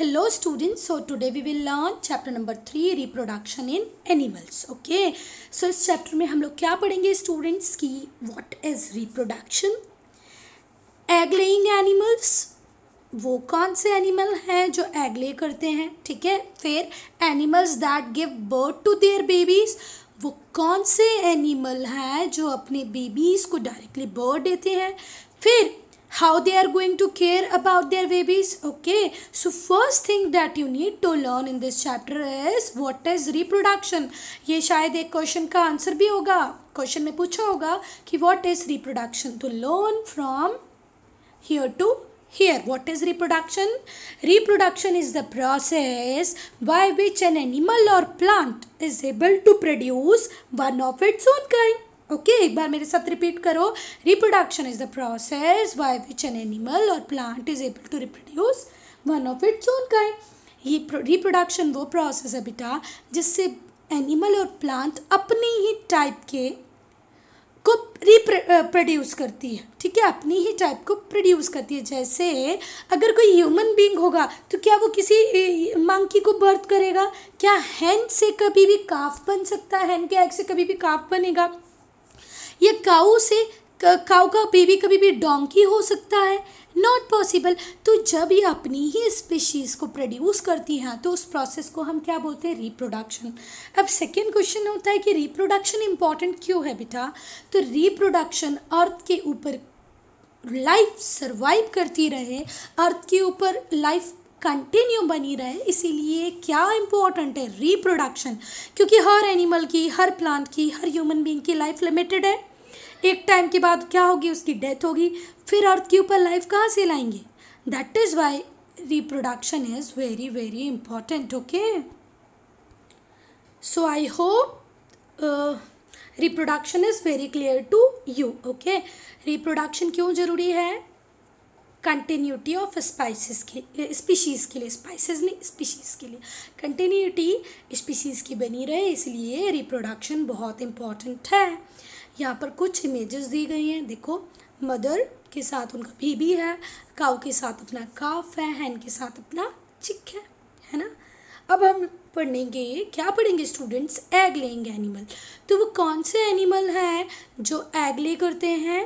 hello students so today we will learn chapter number three reproduction in animals okay so इस chapter में हम लोग क्या पढ़ेंगे students की what is reproduction egg laying animals वो कौन से एनिमल हैं जो एग ले करते हैं ठीक है फिर animals that give birth to their babies वो कौन से एनिमल हैं जो अपने बेबीज़ को डायरेक्टली बर्थ देते हैं फिर how they are going to care about their babies okay so first thing that you need to learn in this chapter is what is reproduction ये शायद एक क्वेश्चन का आंसर भी होगा क्वेश्चन में पूछा होगा कि what is reproduction to learn from here to here what is reproduction reproduction is the process by which an animal or plant is able to produce one of its own kind okay okay, एक बार मेरे साथ repeat करो reproduction is the process by which an animal or plant is able to reproduce one of its own kind ये reproduction वो process है बेटा जिससे एनिमल और प्लांट अपनी ही टाइप के को प्रोड्यूस करती है ठीक है अपनी ही टाइप को प्रोड्यूस करती है जैसे अगर कोई ह्यूमन बींग होगा तो क्या वो किसी मंकी को बर्थ करेगा क्या हैंड से कभी भी काफ बन सकता है हैंड के एग से कभी भी काफ बनेगा या काऊ से काऊ का बेबी कभी भी डोंकी हो सकता है नॉट पॉसिबल तो जब ये अपनी ही स्पीशीज़ को प्रोड्यूस करती हैं तो उस प्रोसेस को हम क्या बोलते हैं रिप्रोडक्शन अब सेकेंड क्वेश्चन होता है कि रिप्रोडक्शन इम्पॉर्टेंट क्यों है बेटा तो रिप्रोडक्शन अर्थ के ऊपर लाइफ सर्वाइव करती रहे अर्थ के ऊपर लाइफ कंटिन्यू बनी रहे इसीलिए क्या इम्पोर्टेंट है रिप्रोडक्शन क्योंकि हर एनिमल की हर प्लांट की हर ह्यूमन बींग की लाइफ लिमिटेड है एक टाइम के बाद क्या होगी उसकी डेथ होगी फिर अर्थ के ऊपर लाइफ कहाँ से लाएंगे that is why reproduction is very very important okay so I hope reproduction is very clear to you okay reproduction क्यों ज़रूरी है कंटिन्यूटी ऑफ स्पाइसिस के स्पीशीज़ के लिए स्पाइसेस नहीं स्पीशीज़ के लिए कंटिन्यूटी स्पीशीज़ की बनी रहे इसलिए रिप्रोडक्शन बहुत इम्पॉर्टेंट है यहाँ पर कुछ इमेजेस दी गई हैं देखो मदर के साथ उनका बेबी है काउ के साथ अपना काफ है हैन के साथ अपना चिक है है ना अब हम पढ़ेंगे क्या पढ़ेंगे स्टूडेंट्स एग लेंगे एनिमल तो वो कौन से एनिमल हैं जो एग ले करते हैं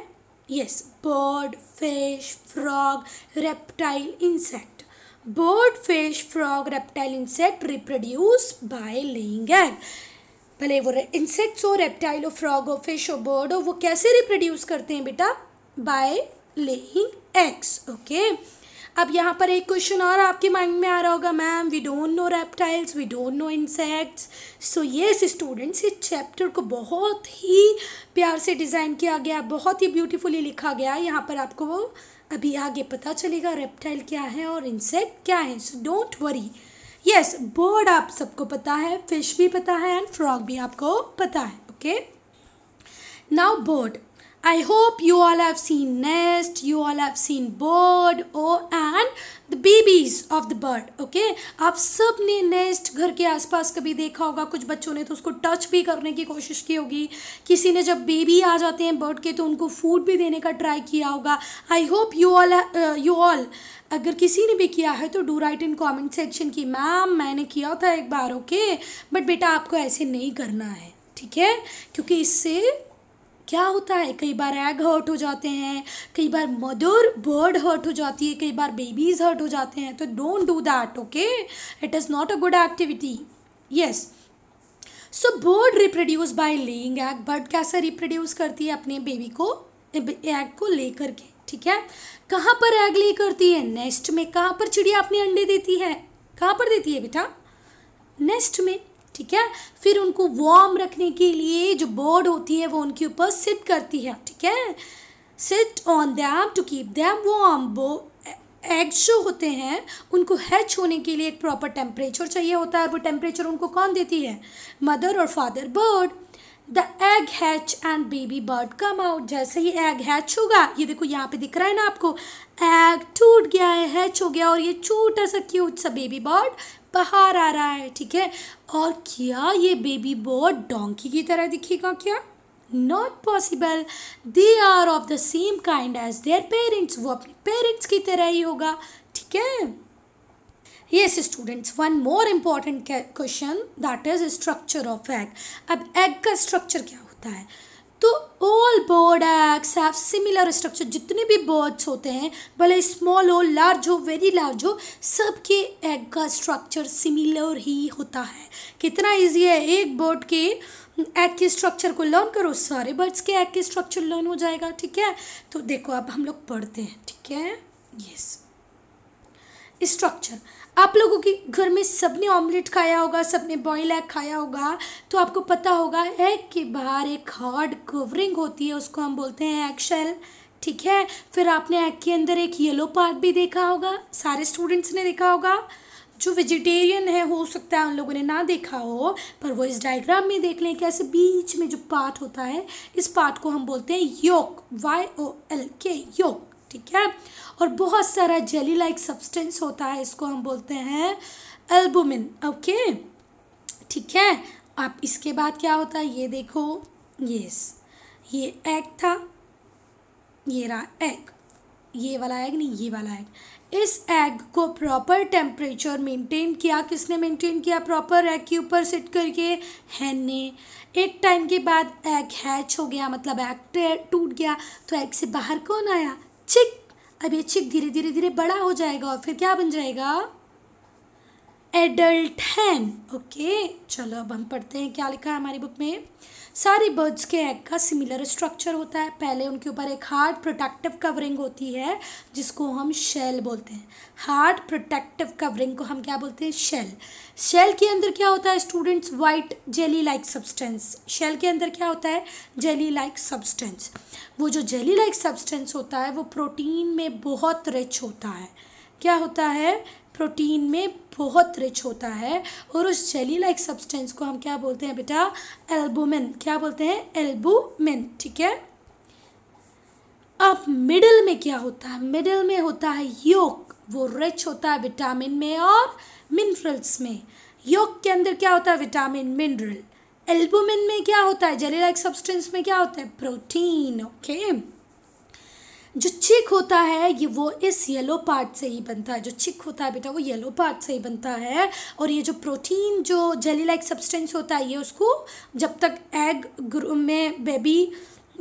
yes bird fish frog reptile insect bird fish frog reptile insect reproduce by laying egg भले वो इंसेक्ट्स हो रेप्टाइल हो फ्रॉग हो फिश हो बर्ड हो वो कैसे रिप्रोड्यूस करते हैं बेटा by laying eggs okay okay? अब यहाँ पर एक क्वेश्चन और आपके माइंड में आ रहा होगा ma'am we don't know reptiles we don't know insects so yes students इस चैप्टर को बहुत ही प्यार से डिज़ाइन किया गया बहुत ही ब्यूटीफुली लिखा गया यहाँ पर आपको अभी आगे पता चलेगा रेप्टाइल क्या है और इंसेक्ट क्या है so don't worry yes bird आप सबको पता है फिश भी पता है एंड फ्रॉग भी आपको पता है okay now bird I hope you all have seen nest, you all have seen bird oh, and the babies of the bird okay आप सब ने nest घर के आसपास कभी देखा होगा कुछ बच्चों ने तो उसको टच भी करने की कोशिश की होगी किसी ने जब बेबी आ जाते हैं बर्ड के तो उनको फूड भी देने का ट्राई किया होगा I hope all uh, you all अगर किसी ने भी किया है तो do write in comment section की मैम मैंने किया था एक बार ओके okay? बट बेटा आपको ऐसे नहीं करना है ठीक है क्योंकि इससे क्या होता है कई बार एग हर्ट हो जाते हैं कई बार मदर बर्ड हर्ट हो जाती है कई बार बेबीज़ हर्ट हो जाते हैं तो don't do that okay it is not a good activity yes so bird reproduce by laying egg bird कैसे रिप्रोड्यूस करती है अपने बेबी को एग को लेकर के ठीक है कहाँ पर एग ले करती है नेस्ट में कहाँ पर चिड़िया अपने अंडे देती है कहाँ पर देती है बेटा नेस्ट में ठीक है फिर उनको वार्म रखने के लिए जो बर्ड होती है वो उनके ऊपर सिट करती है ठीक है sit on them to keep them warm बो एग्स जो होते हैं उनको हैच होने के लिए एक प्रॉपर टेम्परेचर चाहिए होता है और वो टेम्परेचर उनको कौन देती है मदर और father bird the egg hatch and baby bird come out जैसे ही एग हैच होगा ये देखो यहाँ पे दिख रहा है ना आपको एग टूट गया है हैच हो गया और ये छोटा सा क्यूट सा बेबी बर्ड बाहर आ रहा है ठीक है और क्या ये बेबी बोट डोंकी की तरह दिखेगा क्या not possible they are of the same kind as their parents वो अपने पेरेंट्स की तरह ही होगा ठीक है yes students one more important question that is structure of egg अब एग का स्ट्रक्चर क्या होता है तो all bird eggs have similar structure जितने भी बर्ड्स होते हैं भले स्मॉल हो लार्ज हो वेरी लार्ज हो सबके एग का स्ट्रक्चर सिमिलर ही होता है कितना ईजी है एक बर्ड के एग के स्ट्रक्चर को लर्न करो सारे बर्ड्स के एग के स्ट्रक्चर लर्न हो जाएगा ठीक है तो देखो अब हम लोग पढ़ते हैं ठीक है यस स्ट्रक्चर आप लोगों के घर में सबने ऑमलेट खाया होगा सबने बॉयल एग खाया होगा तो आपको पता होगा एग के बाहर एक हार्ड कवरिंग होती है उसको हम बोलते हैं एग शेल ठीक है फिर आपने एग के अंदर एक येलो पार्ट भी देखा होगा सारे स्टूडेंट्स ने देखा होगा जो वेजिटेरियन है हो सकता है उन लोगों ने ना देखा हो पर वो इस डायग्राम में देख लें कैसे बीच में जो पार्ट होता है इस पार्ट को हम बोलते हैं योक वाई ओ एल के योक ठीक है और बहुत सारा जेली लाइक सब्सटेंस होता है इसको हम बोलते हैं एल्बुमिन ओके ठीक है आप इसके बाद क्या होता है ये देखो यस ये एग था ये रहा एग ये वाला एग नहीं ये वाला एग इस एग को प्रॉपर टेम्परेचर मेंटेन किया किसने मेंटेन किया प्रॉपर एग के ऊपर सेट करके हैन ने एक टाइम के बाद एग हैच हो गया मतलब एग टूट गया तो एग से बाहर कौन आया चिक अब ये चिक धीरे धीरे धीरे बड़ा हो जाएगा और फिर क्या बन जाएगा एडल्ट हैन ओके चलो अब हम पढ़ते हैं क्या लिखा है हमारी बुक में सारे बर्ड्स के एग का सिमिलर स्ट्रक्चर होता है पहले उनके ऊपर एक हार्ड प्रोटेक्टिव कवरिंग होती है जिसको हम शेल बोलते हैं हार्ड प्रोटेक्टिव कवरिंग को हम क्या बोलते हैं शेल शेल के अंदर क्या होता है students white jelly like substance shell के अंदर क्या होता है जेली लाइक सब्सटेंस वो जो जेली लाइक सब्सटेंस होता है वो प्रोटीन में बहुत रिच होता है क्या होता है प्रोटीन में बहुत रिच होता है और उस जेली लाइक सब्सटेंस को हम क्या बोलते हैं बेटा एल्बुमिन क्या बोलते हैं एल्बुमिन ठीक है अब मिडिल में क्या होता है मिडिल में होता है योग वो रिच होता है विटामिन में और मिनरल्स में योग के अंदर क्या होता है विटामिन मिनरल एल्बुमिन में क्या होता है जेली लाइक सब्सटेंस में क्या होता है प्रोटीन ओके okay? जो चिक होता है ये वो इस येलो पार्ट से ही बनता है जो चिक होता है बेटा वो येलो पार्ट से ही बनता है और ये जो प्रोटीन जो जेली लाइक सब्सटेंस होता है ये उसको जब तक एग में बेबी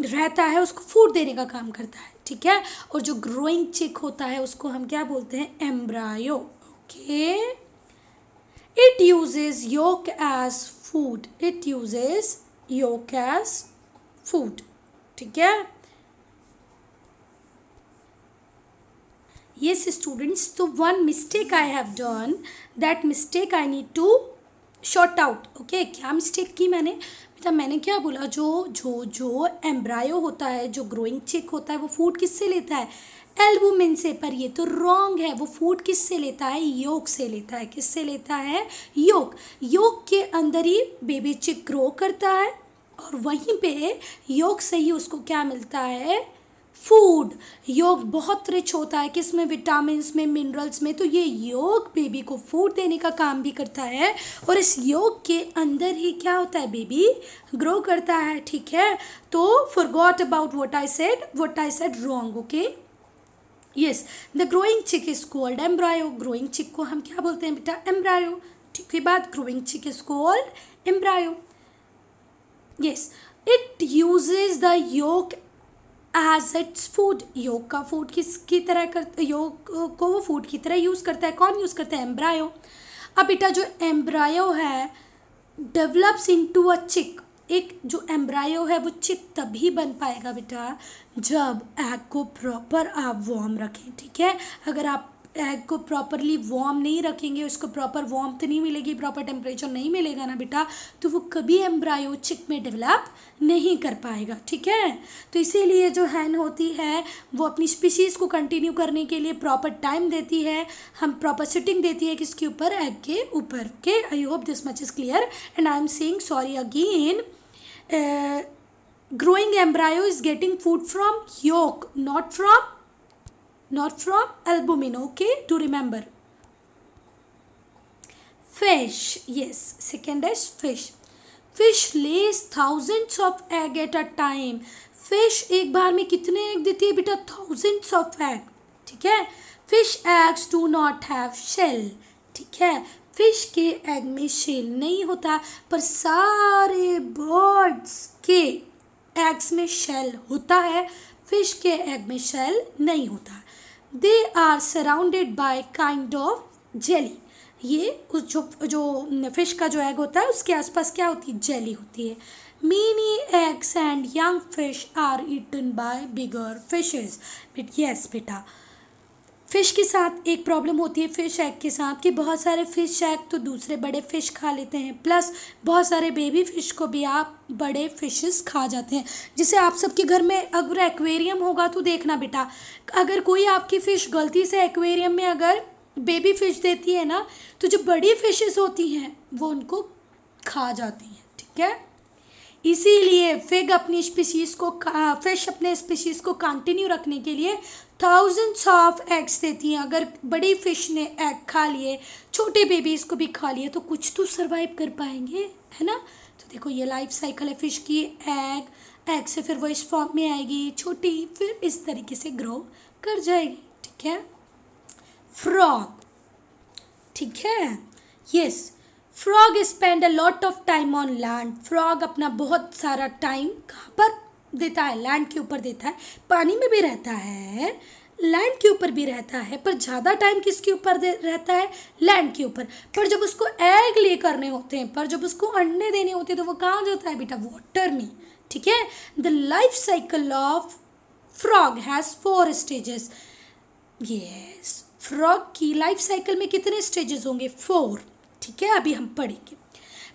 रहता है उसको फूड देने का काम करता है ठीक है और जो ग्रोइंग चिक होता है उसको हम क्या बोलते हैं embryo okay it uses yolk as food it uses yolk as food ठीक है येस स्टूडेंट्स तो one mistake I have done that mistake I need to sort out okay क्या मिस्टेक की मैंने बेटा मैंने क्या बोला जो जो जो एम्ब्रायो होता है जो ग्रोइंग चिक होता है वो फूड किससे लेता है एल्बुमिन से पर ये तो रॉन्ग है वो फूड किससे लेता है योग से लेता है किससे लेता है योग योग के अंदर ही बेबी चिक ग्रो करता है और वहीं पे योग से ही उसको क्या मिलता है फूड योग बहुत रिच होता है किसमें विटामिन में मिनरल्स में तो ये योग बेबी को फूड देने का काम भी करता है और इस योग के अंदर ही क्या होता है बेबी ग्रो करता है ठीक है तो forgot about what I said what I said wrong okay yes the growing chick is called embryo growing chick को हम क्या बोलते हैं बेटा एम्ब्रायो ठीक है बात growing chick is called embryo yes it uses the yolk as its food yolk का फूड किसकी तरह कर योग को वो फूड की तरह यूज़ करता है कौन यूज़ करता है एम्ब्रायो अब बेटा जो एम्ब्रायो है डेवलप्स इन टू अ चिक एक जो एम्ब्रायो है वो चिक तभी बन पाएगा बेटा जब एग को प्रॉपर आप वॉर्म रखें ठीक है अगर आप एग को प्रॉपरली वार्म नहीं रखेंगे उसको प्रॉपर वार्म तो नहीं मिलेगी प्रॉपर टेम्परेचर नहीं मिलेगा ना बेटा तो वो कभी एम्ब्रायो चिक में डेवलप नहीं कर पाएगा ठीक है तो इसीलिए जो हैन होती है वो अपनी स्पीशीज़ को कंटिन्यू करने के लिए प्रॉपर टाइम देती है हम प्रॉपर सिटिंग देती है किसके ऊपर एग के ऊपर के I hope this much is clear and I am saying sorry again growing embryo is getting food from yolk not from not from albumin okay to remember fish yes second is fish fish lays thousands of egg at a time fish एक बार में कितने egg देती है बेटा thousands of egg ठीक है fish eggs do not have shell ठीक है फिश के एग में शेल नहीं होता पर सारे बर्ड्स के एग्स में शेल होता है फिश के एग में शेल नहीं होता they are surrounded by kind of jelly ये उस जो जो फिश का जो एग होता है उसके आसपास क्या होती है जेली होती है many eggs and young fish are eaten by bigger fishes but yes बेटा फ़िश के साथ एक प्रॉब्लम होती है फ़िश एग के साथ कि बहुत सारे फ़िश एग तो दूसरे बड़े फ़िश खा लेते हैं प्लस बहुत सारे बेबी फ़िश को भी आप बड़े फिशेस खा जाते हैं जिसे आप सबके घर में अगर एक्वेरियम होगा तो देखना बेटा अगर कोई आपकी फ़िश गलती से एक्वेरियम में अगर बेबी फ़िश देती है ना तो जो बड़ी फ़िशेस होती हैं वो उनको खा जाती हैं ठीक है इसीलिए फिग अपनी स्पीसीज़ को फिश अपने स्पीसीज़ को कंटिन्यू रखने के लिए थाउजेंड्स ऑफ एग्स देती हैं अगर बड़ी फिश ने एग खा लिए छोटे बेबीज़ को भी खा लिए तो कुछ तो सर्वाइव कर पाएंगे है ना तो देखो ये लाइफ साइकिल है फिश की एग एग से फिर वो इस फॉर्म में आएगी छोटी फिर इस तरीके से ग्रो कर जाएगी ठीक है फ्रॉग ठीक है yes yes. Frog spend a lot of time on land frog अपना बहुत सारा टाइम कहाँ पर देता है लैंड के ऊपर देता है पानी में भी रहता है लैंड के ऊपर भी रहता है पर ज़्यादा टाइम किसके ऊपर रहता है लैंड के ऊपर पर जब उसको एग ले करने होते हैं पर जब उसको अंडे देने होते हैं तो वो कहाँ जाता है बेटा वाटर में ठीक है the life cycle of frog has four stages yes frog की लाइफ साइकिल में कितने स्टेजेस होंगे फोर ठीक है अभी हम पढ़ेंगे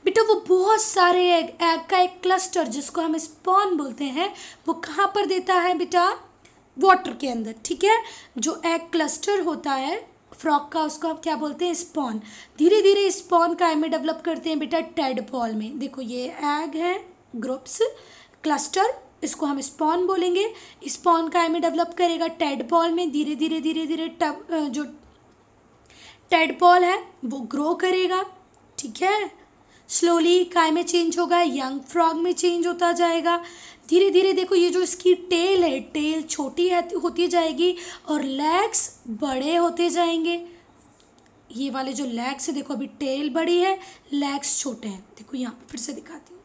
बेटा वो बहुत सारे एग एग का एक क्लस्टर जिसको हम स्पॉन बोलते हैं वो कहाँ पर देता है बेटा वाटर के अंदर ठीक है जो एग क्लस्टर होता है फ्रॉक का उसको आप क्या बोलते हैं स्पॉन धीरे धीरे स्पॉन का एम डेवलप करते हैं बेटा टेडपॉल में देखो ये एग है ग्रुप्स क्लस्टर इसको हम स्पॉन बोलेंगे स्पॉन का एम डेवलप करेगा टेडपॉल में धीरे धीरे धीरे धीरे टब जो टेडपॉल है वो ग्रो करेगा ठीक है स्लोली काय में चेंज होगा यंग फ्रॉग में चेंज होता जाएगा धीरे धीरे देखो ये जो इसकी टेल है टेल छोटी है होती जाएगी और लेग्स बड़े होते जाएंगे ये वाले जो लेग्स है देखो अभी टेल बड़ी है लेग्स छोटे हैं देखो यहाँ फिर से दिखाती हूँ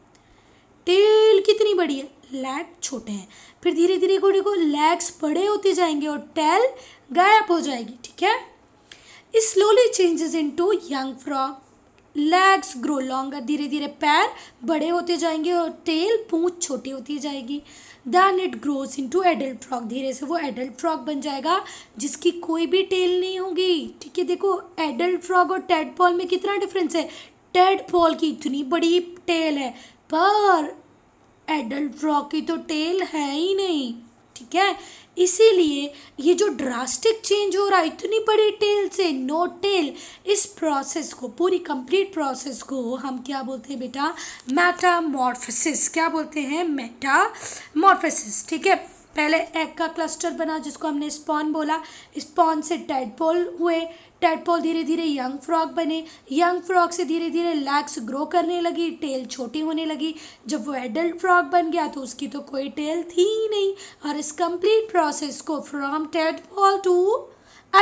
टेल कितनी बड़ी है लेग छोटे हैं फिर धीरे धीरे को देखो लेग्स बड़े होते जाएंगे और टेल गायब हो जाएगी ठीक है slowly changes into young frog legs grow longer धीरे धीरे पैर बड़े होते जाएंगे और टेल पूछ छोटी होती जाएगी then it grows to adult frog धीरे से वो एडल्ट फ्रॉक बन जाएगा जिसकी कोई भी टेल नहीं होगी ठीक है देखो एडल्ट फ्रॉक और टेड पॉल में कितना डिफरेंस है टेड पॉल की इतनी बड़ी टेल है पर एडल्ट फ्रॉक की तो टेल है ही नहीं ठीक है इसीलिए ये जो ड्रास्टिक चेंज हो रहा है इतनी बड़ी टेल से नो टेल इस प्रोसेस को पूरी कंप्लीट प्रोसेस को हम क्या बोलते हैं बेटा मेटामॉर्फोसिस क्या बोलते हैं मेटामॉर्फोसिस ठीक है पहले एग का क्लस्टर बना जिसको हमने स्पॉन बोला स्पॉन से टेडपोल हुए टेडपोल धीरे धीरे यंग फ्रॉग बने यंग फ्रॉग से धीरे धीरे लैग्स ग्रो करने लगी टेल छोटी होने लगी जब वो एडल्ट फ्रॉग बन गया तो उसकी तो कोई टेल थी ही नहीं और इस कंप्लीट प्रोसेस को from tadpole to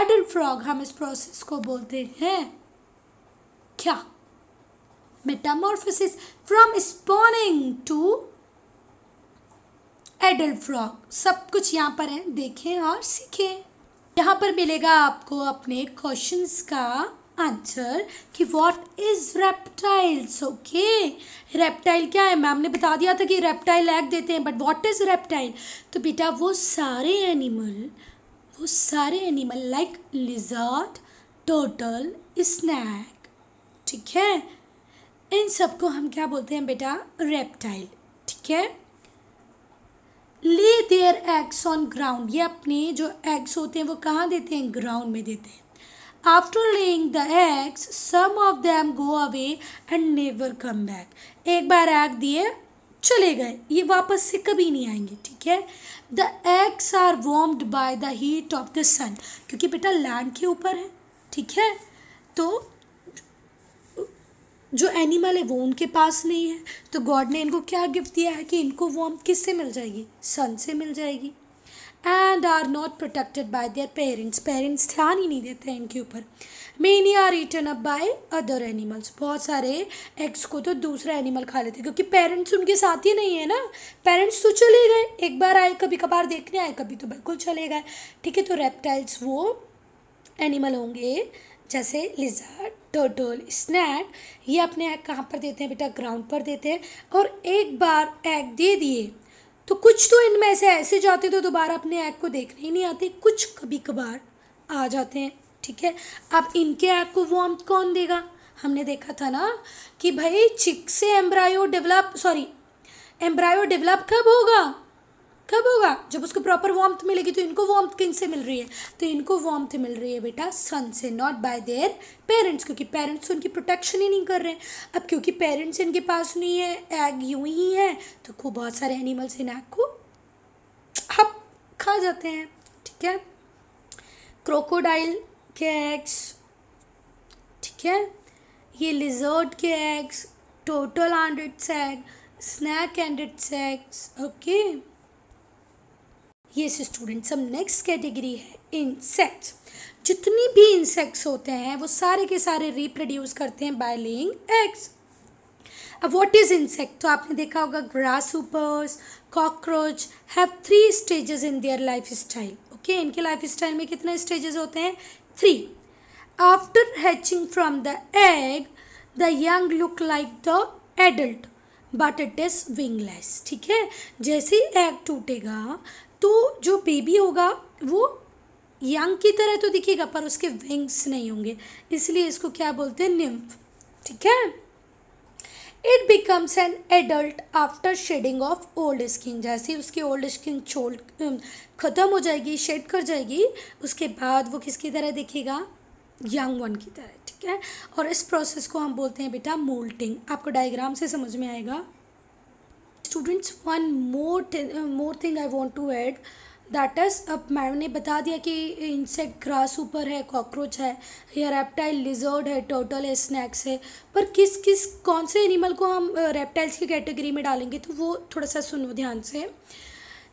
adult frog हम इस प्रोसेस को बोलते हैं क्या metamorphosis from spawning to adult frog सब कुछ यहाँ पर है देखें और सीखें यहाँ पर मिलेगा आपको अपने क्वेश्चंस का आंसर कि what is reptiles okay reptile क्या है मैम ने बता दिया था कि रेप्टाइल एग देते हैं बट व्हाट इज़ रेप्टाइल तो बेटा वो सारे एनिमल वो सारे animal like lizard turtle snake ठीक है इन सबको हम क्या बोलते हैं बेटा रेप्टाइल ठीक है lay their eggs on ground ये अपने जो एग्स होते हैं वो कहाँ देते हैं ग्राउंड में देते हैं after laying the eggs some of them go away and never come back एक बार एग दिए चले गए ये वापस से कभी नहीं आएंगे ठीक है the eggs are warmed by the heat of the sun क्योंकि बेटा लैंड के ऊपर है ठीक है तो जो एनिमल है वो उनके पास नहीं है तो गॉड ने इनको क्या गिफ्ट दिया है कि इनको वॉर्म किससे मिल जाएगी सन से मिल जाएगी and are not protected by their parents parents ध्यान ही नहीं देते हैं इनके ऊपर many are eaten up by other animals बहुत सारे एग्स को तो दूसरा एनिमल खा लेते क्योंकि पेरेंट्स उनके साथ ही नहीं है ना पेरेंट्स तो चले गए एक बार आए कभी कभार देखने आए कभी तो बिल्कुल चले गए ठीक है तो रेप्टाइल्स वो एनिमल होंगे जैसे लिजा टोटोल स्नैक ये अपने एग कहाँ पर देते हैं बेटा ग्राउंड पर देते हैं और एक बार एग दे दिए तो कुछ तो इनमें से ऐसे जाते तो दोबारा अपने एग को देखने ही नहीं आते कुछ कभी कभार आ जाते हैं ठीक है अब इनके एग को वॉर्म कौन देगा हमने देखा था ना कि भाई चिक से embryo develop sorry embryo develop कब होगा कब होगा जब उसको प्रॉपर वार्म्थ मिलेगी तो इनको वार्म्थ किन से मिल रही है तो इनको वार्म्थ मिल रही है बेटा सन से नॉट बाय देयर पेरेंट्स क्योंकि पेरेंट्स तो उनकी प्रोटेक्शन ही नहीं कर रहे अब क्योंकि पेरेंट्स इनके पास नहीं है एग यूं ही है तो खूब बहुत सारे एनिमल्स इन एग को हप खा जाते हैं ठीक है क्रोकोडाइल के एग्स ठीक है ये लिजर्ड के eggs turtle hundreds egg snake hundred eggs okay ये स्टूडेंट सब नेक्स्ट कैटेगरी है इंसेक्ट्स जितनी भी इंसेक्ट्स होते हैं वो सारे के सारे रिप्रोड्यूस करते हैं बाय लेइंग एग्स अब व्हाट इज़ इंसेक्ट तो आपने देखा होगा grasshoppers cockroach have three stages in their life style okay इनके लाइफ स्टाइल में कितने स्टेजेस होते हैं three after hatching from the egg the young look like the adult but it is wingless ठीक है जैसे ही एग टूटेगा तो जो बेबी होगा वो यंग की तरह तो दिखेगा पर उसके विंग्स नहीं होंगे इसलिए इसको क्या बोलते हैं निम्फ ठीक है it becomes an adult after shedding of old skin जैसे उसकी ओल्ड स्किन छोड़ ख़त्म हो जाएगी शेड कर जाएगी उसके बाद वो किसकी तरह दिखेगा यंग वन की तरह ठीक है और इस प्रोसेस को हम बोलते हैं बेटा मोल्टिंग आपको डायग्राम से समझ में आएगा students one more more thing I want to add that is अब मैम ने बता दिया कि इंसेक्ट ग्रास ऊपर है कॉकरोच है या रेप्टाइल लिजर्ड है टोटल है स्नैक्स है पर किस किस कौन से एनिमल को हम रेप्टाइल्स uh, की कैटेगरी में डालेंगे तो वो थोड़ा सा सुनो ध्यान से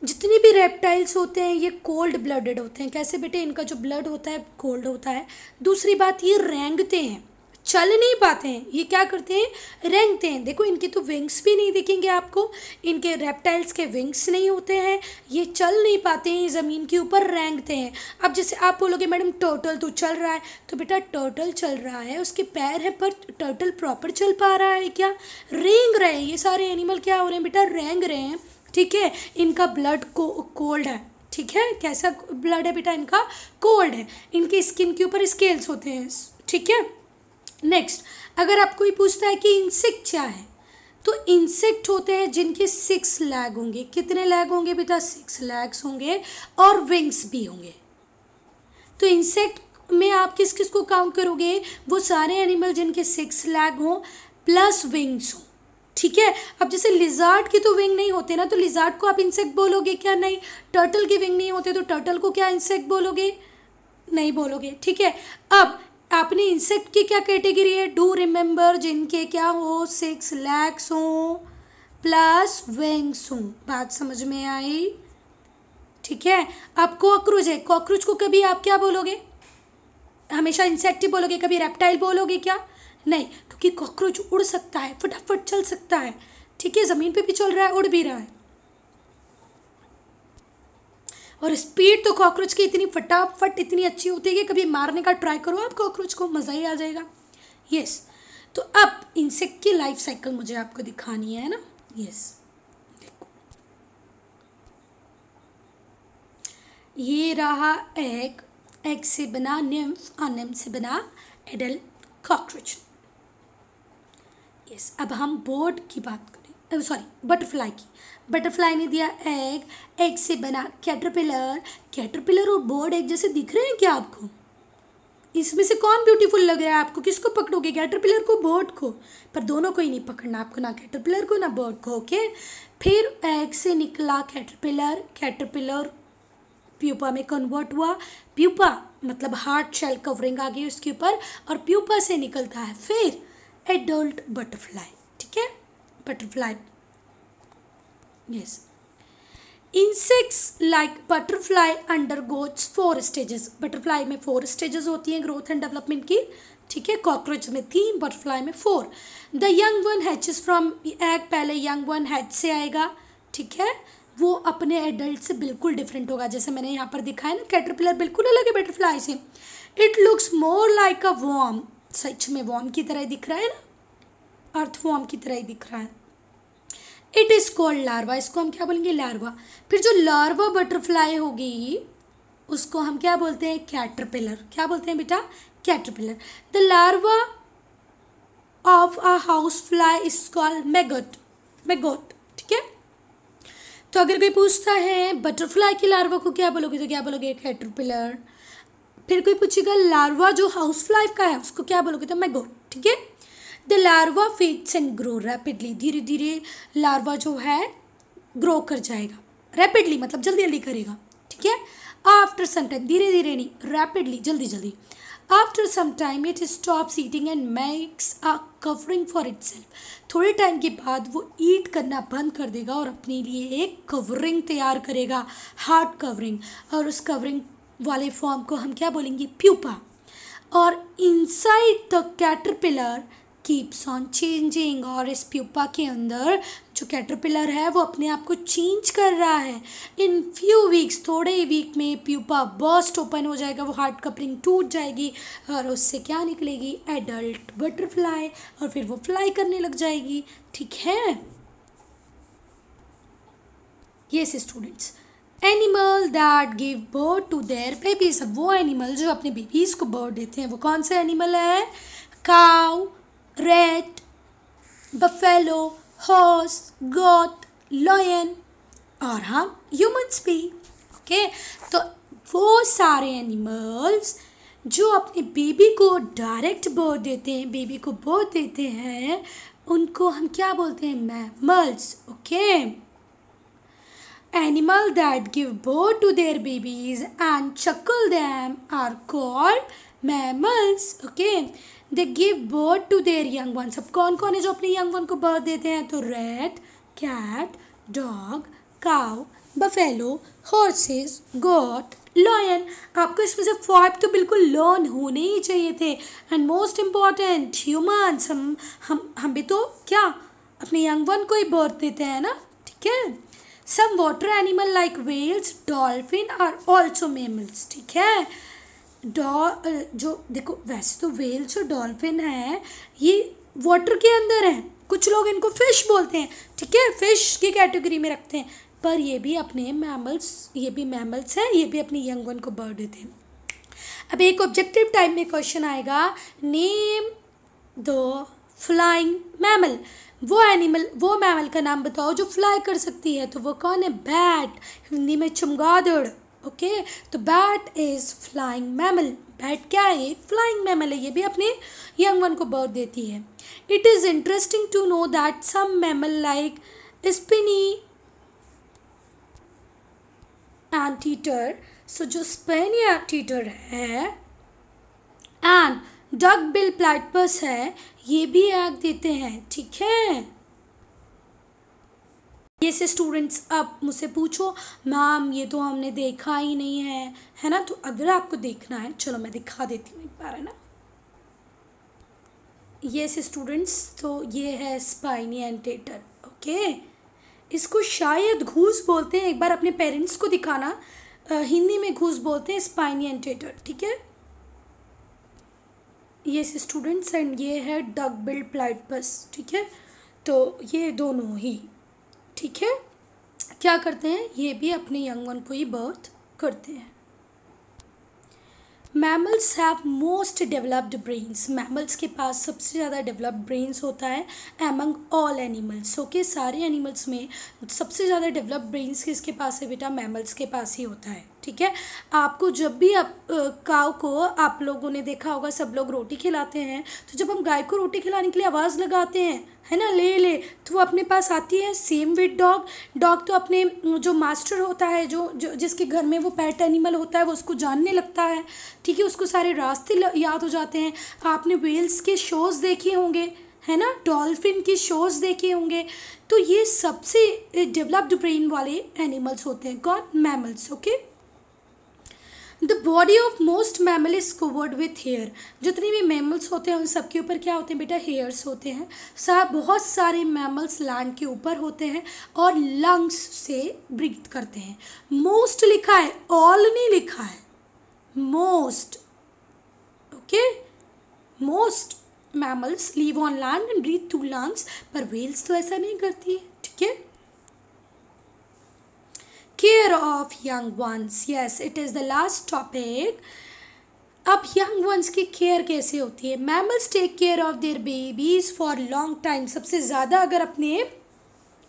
जितने भी रेप्टाइल्स होते हैं ये कोल्ड ब्लडेड होते हैं कैसे बेटे इनका जो ब्लड होता है कोल्ड होता है दूसरी बात ये रेंगते हैं चल नहीं पाते हैं ये क्या करते हैं रेंगते हैं देखो इनके तो विंग्स भी नहीं दिखेंगे आपको इनके रेप्टाइल्स के विंग्स नहीं होते हैं ये चल नहीं पाते हैं ज़मीन के ऊपर रेंगते हैं अब जैसे आप बोलोगे मैडम टोटल तो चल रहा है तो बेटा टोटल चल रहा है उसके पैर है पर टोटल प्रॉपर चल पा रहा है क्या रेंग रहे हैं ये सारे एनिमल क्या हो रहे हैं बेटा रेंग रहे हैं ठीक है इनका ब्लड को कोल्ड है ठीक है कैसा ब्लड है बेटा इनका कोल्ड है इनके स्किन के ऊपर स्केल्स होते हैं ठीक है नेक्स्ट अगर आप कोई पूछता है कि इंसेक्ट क्या है तो इंसेक्ट होते हैं जिनके सिक्स लैग होंगे कितने लैग होंगे बेटा सिक्स लैग्स होंगे और विंग्स भी होंगे तो इंसेक्ट में आप किस किस को काउंट करोगे वो सारे एनिमल जिनके सिक्स लैग हों प्लस विंग्स हों ठीक है अब जैसे लिजार्ट की तो विंग नहीं होते ना तो लिजार्ट को आप इंसेक्ट बोलोगे क्या नहीं टर्टल की विंग नहीं होते तो टर्टल को क्या इंसेक्ट बोलोगे नहीं बोलोगे ठीक है अब आपने इंसेक्ट की क्या कैटेगरी है डू रिमेंबर जिनके क्या हो सिक्स लैक्स हों प्लस वेंग्स हों बात समझ में आई ठीक है अब कॉकरोच है कॉकरोच को कभी आप क्या बोलोगे हमेशा इंसेक्ट ही बोलोगे कभी रेप्टाइल बोलोगे क्या नहीं क्योंकि कॉकरोच उड़ सकता है फटाफट चल सकता है ठीक है ज़मीन पे भी चल रहा है उड़ भी रहा है और स्पीड तो कॉकरोच की इतनी फटाफट इतनी अच्छी होती है कि कभी मारने का ट्राई करो आप कॉकरोच को मज़ा ही आ जाएगा यस तो अब इंसेक्ट की लाइफ साइकिल मुझे आपको दिखानी है ना यस ये रहा एग एग से बना निम्फ और निम्फ से बना एडल्ट कॉकरोच यस अब हम बोर्ड की बात सॉरी बटरफ्लाई की बटरफ्लाई ने दिया एग एग से बना कैटरपिलर कैटरपिलर और बोर्ड एग जैसे दिख रहे हैं क्या आपको इसमें से कौन ब्यूटीफुल लग रहा है आपको किसको पकड़ोगे कैटरपिलर को बोर्ड को पर दोनों को ही नहीं पकड़ना आपको ना कैटरपिलर को ना बर्ड को ओके फिर एग से निकला कैटरपिलर कैटरपिलर प्यूपा में कन्वर्ट हुआ प्यूपा मतलब हार्ट शेल कवरिंग आ गई उसके ऊपर और प्यूपा से निकलता है फिर एडल्ट बटरफ्लाई ठीक है butterfly yes insects like butterfly under four four stages butterfly में फोर स्टेजेस होती हैं ग्रोथ एंड डेवलपमेंट की ठीक है कॉकरोच में तीन बटरफ्लाई में four the young one hatches from egg पहले यंग वन हैच से आएगा ठीक है वो अपने एडल्ट से बिल्कुल डिफरेंट होगा जैसे मैंने यहाँ पर दिखा है ना कैटरपिलर बिल्कुल अलग है बटरफ्लाई से it looks more like a worm सच में वॉम की तरह दिख रहा है ना अर्थवॉर्म की तरह ही दिख रहा है इट इज़ कॉल्ड लार्वा इसको हम क्या बोलेंगे लार्वा फिर जो लार्वा बटरफ्लाई होगी उसको हम क्या बोलते हैं कैटरपिलर क्या बोलते हैं बेटा caterpillar the larva of a house fly is called maggot maggot ठीक है तो अगर कोई पूछता है बटरफ्लाई के लार्वा को क्या बोलोगे तो क्या बोलोगे कैटरपिलर फिर कोई पूछेगा लार्वा जो हाउस फ्लाई का है उसको क्या बोलोगे तो मैगोट ठीक है the larva feeds and grow rapidly धीरे धीरे लार्वा जो है ग्रो कर जाएगा रैपिडली मतलब जल्दी जल्दी करेगा ठीक है आफ्टर सम टाइम धीरे धीरे नहीं रैपिडली जल्दी जल्दी after some time it stop eating and makes a covering for it थोड़े टाइम के बाद वो ईट करना बंद कर देगा और अपने लिए एक कवरिंग तैयार करेगा हार्ड कवरिंग और उस कवरिंग वाले फॉर्म को हम क्या बोलेंगे प्यूपा और inside the caterpillar keeps on changing और इस प्यूपा के अंदर जो कैटरपिलर है वो अपने आप को चेंज कर रहा है इन फ्यू वीक्स थोड़े ही वीक में प्यूपा बर्स्ट ओपन हो जाएगा वो हार्ट कपरिंग टूट जाएगी और उससे क्या निकलेगी एडल्ट बटरफ्लाई और फिर वो फ्लाई करने लग जाएगी ठीक है yes students animal that give birth to their babies वो एनिमल जो अपने बेबीज़ को बर्थ देते हैं वो कौन सा एनिमल है cow rat, buffalo, horse, goat, lion और हम ह्यूमंस भी ओके तो वो सारे एनिमल्स जो अपने बेबी को डायरेक्ट बर्थ देते हैं बेबी को बर्थ देते हैं उनको हम क्या बोलते हैं mammals okay animal that give birth to their babies and suckle them are called mammals okay they give birth to their young ones अब कौन कौन है जो अपने यंग वन को बर्थ देते हैं तो rat cat dog cow buffalo horses goat lion आपको इसमें से फाइव तो बिल्कुल लर्न होने ही चाहिए थे एंड मोस्ट इम्पॉर्टेंट ह्यूमन्स हम हम हम भी तो क्या अपने यंग वन को ही बर्थ देते हैं ना ठीक है some water animal like whales dolphin are also mammals ठीक है डॉ जो देखो वैसे तो वेल्स और डॉल्फिन है ये वाटर के अंदर है कुछ लोग इनको फिश बोलते हैं ठीक है फिश की कैटेगरी में रखते हैं पर ये भी अपने मैमल्स ये भी मैमल्स हैं ये भी अपनी यंग वन को बर्थ देते हैं अब एक ऑब्जेक्टिव टाइप में क्वेश्चन आएगा नेम दो फ्लाइंग मैमल वो एनिमल वो मैमल का नाम बताओ जो फ्लाई कर सकती है तो वो कौन है बैट हिंदी में चमगादड़ ओके तो bat is flying mammal bat क्या है फ्लाइंग मैमल है ये भी अपने यंग वन को बर्थ देती है it is interesting to know that some mammal like spiny anteater so जो स्पेनी एंटीटर है एंड डग बिल प्लेटपस है ये भी एग देते हैं ठीक है ये से स्टूडेंट्स आप मुझसे पूछो मैम ये तो हमने देखा ही नहीं है है ना तो अगर आपको देखना है चलो मैं दिखा देती हूँ एक बार है ना से स्टूडेंट्स तो ये है स्पाइनी एंटेटर ओके इसको शायद घूस बोलते हैं एक बार अपने पेरेंट्स को दिखाना आ, हिंदी में घूस बोलते हैं स्पाइनी एंटेटर ठीक है ये से स्टूडेंट्स एंड ये है डग बिल्ड प्लाइट ठीक है तो ये दोनों ही ठीक है क्या करते हैं ये भी अपने यंग वन को ही बर्थ करते हैं mammals have most developed brains mammals के पास सबसे ज़्यादा डेवलप्ड ब्रेन्स होता है एमंग ऑल एनिमल्स ओके सारे एनिमल्स में सबसे ज़्यादा डेवलप्ड ब्रेन्स किसके पास है बेटा मैमल्स के पास ही होता है ठीक है आपको जब भी आप काव को आप लोगों ने देखा होगा सब लोग रोटी खिलाते हैं तो जब हम गाय को रोटी खिलाने के लिए आवाज़ लगाते हैं है ना ले ले तो वो अपने पास आती है सेम विद डॉग डॉग तो अपने जो मास्टर होता है जो, जो जिसके घर में वो पैट एनिमल होता है वो उसको जानने लगता है ठीक है उसको सारे रास्ते याद हो जाते हैं आपने वेल्स के शोज़ देखे होंगे है ना डॉल्फिन के शोज़ देखे होंगे तो ये सबसे डेवलप्ड ब्रेन वाले एनिमल्स होते हैं कौन mammals okay the body of most mammal is covered with hair जितने भी मैमल्स होते हैं उन सबके ऊपर क्या होते हैं बेटा हेयर्स होते हैं सा बहुत सारे मैमल्स लैंड के ऊपर होते हैं और लंग्स से ब्रीथ करते हैं मोस्ट लिखा है ऑल नहीं लिखा है most okay most mammals live on land and breathe through lungs पर वेल्स तो ऐसा नहीं करती है ठीक है care of young ones yes it is the last topic अब यंग वंस की केयर कैसे होती है mammals take care of their babies for long time सबसे ज़्यादा अगर अपने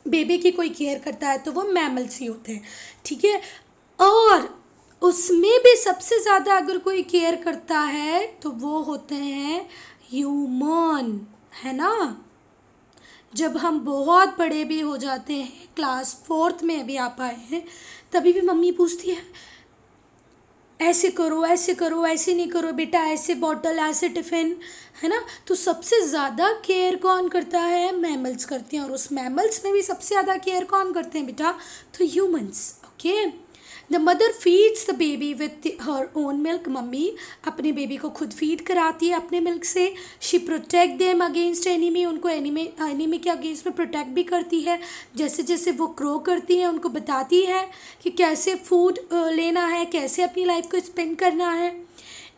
बेबी की कोई केयर करता है तो वो मैमल्स ही होते हैं ठीक है और उसमें भी सबसे ज़्यादा अगर कोई केयर करता है तो वो होते हैं ह्यूमन है ना जब हम बहुत बड़े भी हो जाते हैं क्लास फोर्थ में अभी आप आए हैं तभी भी मम्मी पूछती है ऐसे करो ऐसे करो ऐसे नहीं करो बेटा ऐसे बॉटल ऐसे टिफ़िन है ना तो सबसे ज़्यादा केयर कौन करता है मैमल्स करते हैं और उस मैमल्स में भी सबसे ज़्यादा केयर कौन करते हैं बेटा तो humans okay okay? The mother feeds the baby with her own milk mummy अपने बेबी को खुद फीड कराती है अपने मिल्क से she protect them against enemy उनको एनिमी एनिमी के अगेंस्ट में प्रोटेक्ट भी करती है जैसे जैसे वो ग्रो करती हैं उनको बताती है कि कैसे फूड लेना है कैसे अपनी लाइफ को स्पेंड करना है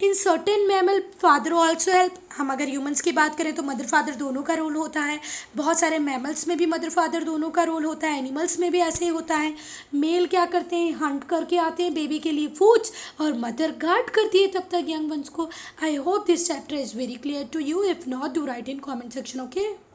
in certain mammal father also help हम अगर ह्यूमंस की बात करें तो मदर फादर दोनों का रोल होता है बहुत सारे मैमल्स में भी मदर फादर दोनों का रोल होता है एनिमल्स में भी ऐसे ही होता है मेल क्या करते हैं हंट करके आते हैं बेबी के लिए फूड्स और मदर गार्ड करती है तब तक यंग वंस को I hope this chapter is very clear to you if not do write in comment section okay